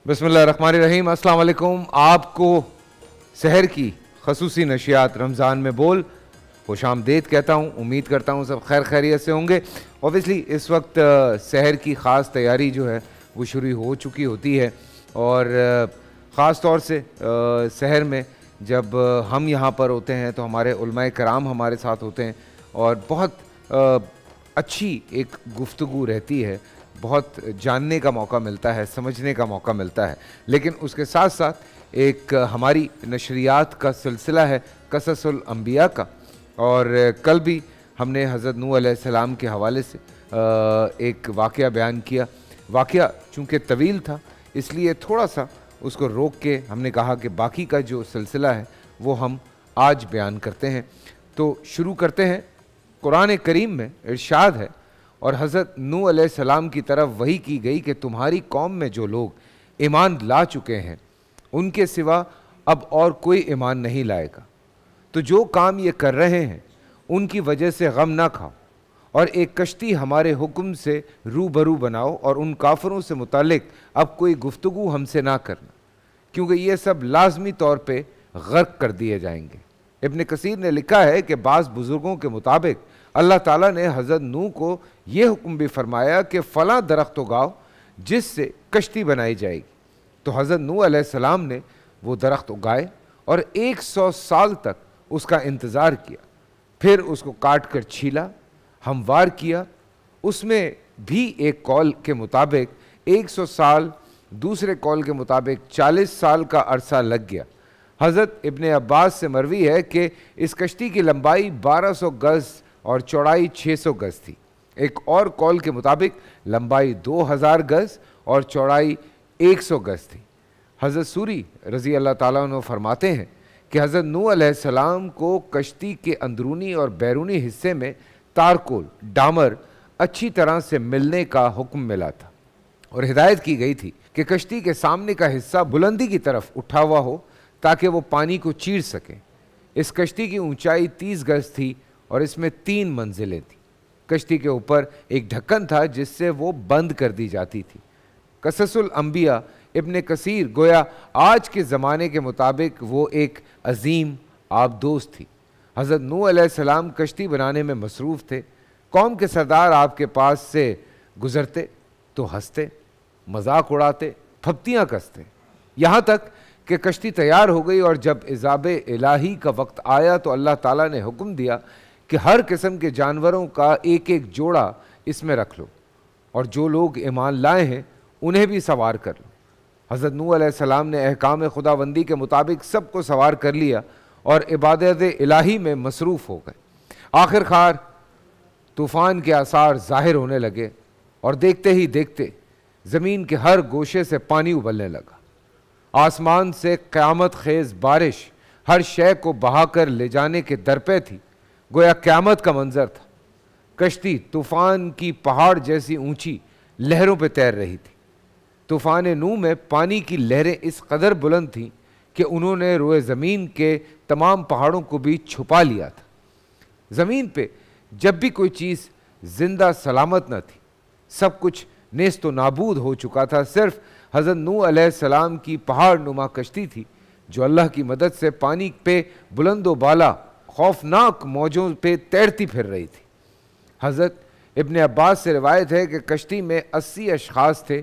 बसमीम अल्लाम आपको शहर की खसूसी नशियात रमज़ान में बोल खुश आमदेद कहता हूँ उम्मीद करता हूँ सब खैर खैरियत से होंगे ओबियसली इस वक्त शहर की ख़ास तैयारी जो है वो शुरू हो चुकी होती है और ख़ास तौर से शहर में जब हम यहाँ पर होते हैं तो हमारे कराम हमारे साथ होते हैं और बहुत अच्छी एक गुफ्तु रहती है बहुत जानने का मौका मिलता है समझने का मौका मिलता है लेकिन उसके साथ साथ एक हमारी नशरियात का सिलसिला है कससुल अंबिया का और कल भी हमने हज़रत नू सलाम के हवाले से एक वाक़ बयान किया वाक़ चूँकि तवील था इसलिए थोड़ा सा उसको रोक के हमने कहा कि बाकी का जो सिलसिला है वो हम आज बयान करते हैं तो शुरू करते हैं कुरान करीम में इरशाद है और हज़रत नू सलाम की तरफ वही की गई कि तुम्हारी कौम में जो लोग ईमान ला चुके हैं उनके सिवा अब और कोई ईमान नहीं लाएगा तो जो काम ये कर रहे हैं उनकी वजह से गम ना खाओ और एक कश्ती हमारे हुक्म से रूबरू बनाओ और उन काफरों से मुतलक अब कोई गुफ्तु हमसे ना करना क्योंकि ये सब लाजमी तौर पर गर्क कर दिए जाएंगे इबन कसीर ने लिखा है कि बाज़ बुज़ुर्गों के मुताबिक अल्लाह ताला ने हज़रत नू को यह हुक्म भी फरमाया कि फ़लाँ दरख्त उगाओ तो जिससे कश्ती बनाई जाएगी तो हज़रत नू आसमाम ने वो दरख्त उगाए और 100 साल तक उसका इंतज़ार किया फिर उसको काट कर छीला हमवार किया उसमें भी एक कॉल के मुताबिक 100 साल दूसरे कॉल के मुताबिक 40 साल का अरसा लग गया हज़रत इबन अब्बास से मरवी है कि इस कश्ती की लंबाई 1200 गज़ और चौड़ाई 600 गज थी एक और कॉल के मुताबिक लंबाई 2000 गज और चौड़ाई 100 गज थी हज़रत सूरी रज़ी अल्लाह तुम फरमाते हैं कि हज़रत नू सलाम को कश्ती के अंदरूनी और बैरूनी हिस्से में तारकोल डामर अच्छी तरह से मिलने का हुक्म मिला था और हिदायत की गई थी कि कश्ती के सामने का हिस्सा बुलंदी की तरफ उठा हुआ हो ताकि वो पानी को चीर सकें इस कश्ती की ऊंचाई 30 गज थी और इसमें तीन मंजिलें थी कश्ती के ऊपर एक ढक्कन था जिससे वो बंद कर दी जाती थी कससुल अम्बिया इबन कसीर गोया आज के ज़माने के मुताबिक वो एक अजीम आबदोस्त थी हज़रत नू सलाम कश्ती बनाने में मसरूफ़ थे कौम के सरदार आपके पास से गुज़रते तो हंसते मजाक उड़ाते फप्तियाँ कसते यहाँ तक कि कश्ती तैयार हो गई और जब इजाब इलाही का वक्त आया तो अल्लाह ताला ने हुक्म दिया कि हर किस्म के जानवरों का एक एक जोड़ा इसमें रख लो और जो लोग ईमान लाए हैं उन्हें भी सवार कर लो हज़रत नूह सलाम ने अहकाम खुदाबंदी के मुताबिक सबको सवार कर लिया और इबादत इलाही में मसरूफ़ हो गए आखिरकार तूफ़ान के आसार ज़ाहिर होने लगे और देखते ही देखते ज़मीन के हर गोशे से पानी उबलने लगा आसमान से क़्यामत खेज़ बारिश हर शय को बहा कर ले जाने के दरपे थी गोया क्यामत का मंजर था कश्ती तूफान की पहाड़ जैसी ऊंची लहरों पर तैर रही थी तूफान नू में पानी की लहरें इस कदर बुलंद थीं कि उन्होंने रोए ज़मीन के तमाम पहाड़ों को भी छुपा लिया था ज़मीन पे जब भी कोई चीज़ ज़िंदा सलामत न थी सब कुछ नेस्त नाबूद हो चुका था सिर्फ हज़रत नू सलाम की पहाड़ नुमा कश्ती थी जो अल्लाह की मदद से पानी पे बुलंदो बाला खौफनाक मौजों पे तैरती फिर रही थी हज़रत इबन अब्बास से रिवायत है कि कश्ती में अस्सी अशास थे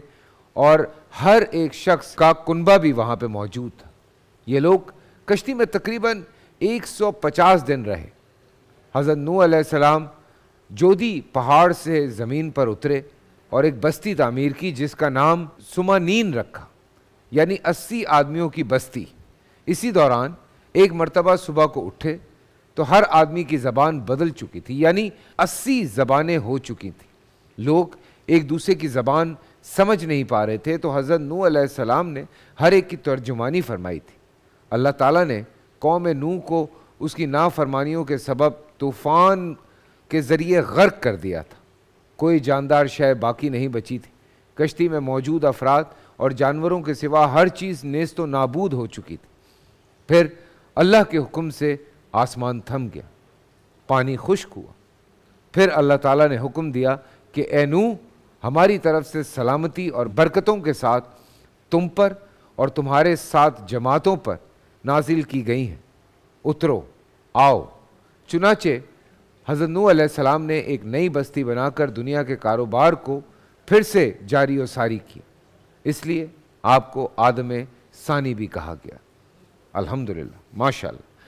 और हर एक शख्स का कुनबा भी वहाँ पे मौजूद था ये लोग कश्ती में तकरीबन 150 दिन रहे हज़रत नू सलाम जोधी पहाड़ से ज़मीन पर उतरे और एक बस्ती तामीर की जिसका नाम सुमानीन रखा यानी अस्सी आदमियों की बस्ती इसी दौरान एक मरतबा सुबह को उठे तो हर आदमी की ज़बान बदल चुकी थी यानी अस्सी ज़बानें हो चुकी थी लोग एक दूसरे की ज़बान समझ नहीं पा रहे थे तो हज़रत नू सलाम ने हर एक की तर्जुमानी फरमाई थी अल्लाह ताला ने कौम नू को उसकी नाफरमानियों के सबब तूफ़ान के ज़रिए गर्क कर दिया था कोई जानदार शय बाकी नहीं बची थी कश्ती में मौजूद अफराद और जानवरों के सिवा हर चीज़ नेस्त नाबूद हो चुकी थी फिर अल्लाह के हुक्म से आसमान थम गया पानी खुश्क हुआ फिर अल्लाह ताला ने हुक्म दिया कि एनू हमारी तरफ से सलामती और बरकतों के साथ तुम पर और तुम्हारे साथ जमातों पर नाजिल की गई हैं उतरो आओ चुनाचे हज़रत नू सलाम ने एक नई बस्ती बनाकर दुनिया के कारोबार को फिर से जारी और सारी की इसलिए आपको आदम सानी भी कहा गया अल्हम्दुलिल्लाह माशाल्लाह